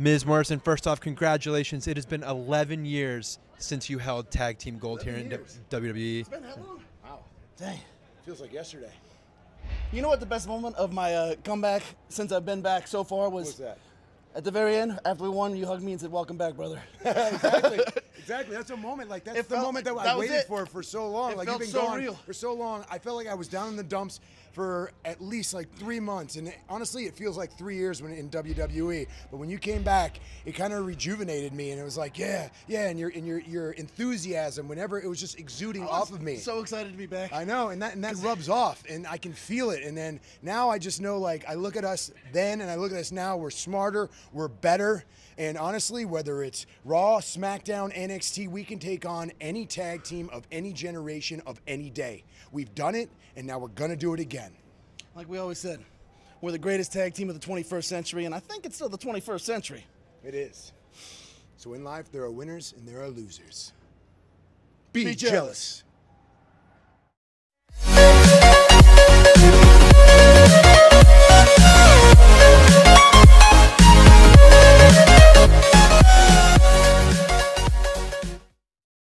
Ms. Morrison, first off, congratulations. It has been 11 years since you held tag team gold here years. in WWE. It's been that long? Wow. Dang. Feels like yesterday. You know what the best moment of my uh, comeback since I've been back so far was? was at the very end, after we won, you hugged me and said, welcome back, brother. exactly exactly. That's a moment like that's it the felt, moment that, that I waited it. for for so long. It like you've been so gone real. for so long. I felt like I was down in the dumps for at least like three months, and it, honestly, it feels like three years when in WWE. But when you came back, it kind of rejuvenated me, and it was like, yeah, yeah, and your and your your enthusiasm, whenever it was just exuding was off of me. So excited to be back. I know, and that and that rubs off, and I can feel it. And then now I just know, like, I look at us then, and I look at us now. We're smarter, we're better, and honestly, whether it's Raw, SmackDown, NXT, we can take on any tag team of any generation of any day. We've done it, and now we're going to do it again. Like we always said, we're the greatest tag team of the 21st century, and I think it's still the 21st century. It is. So in life, there are winners and there are losers. Be, Be jealous. jealous.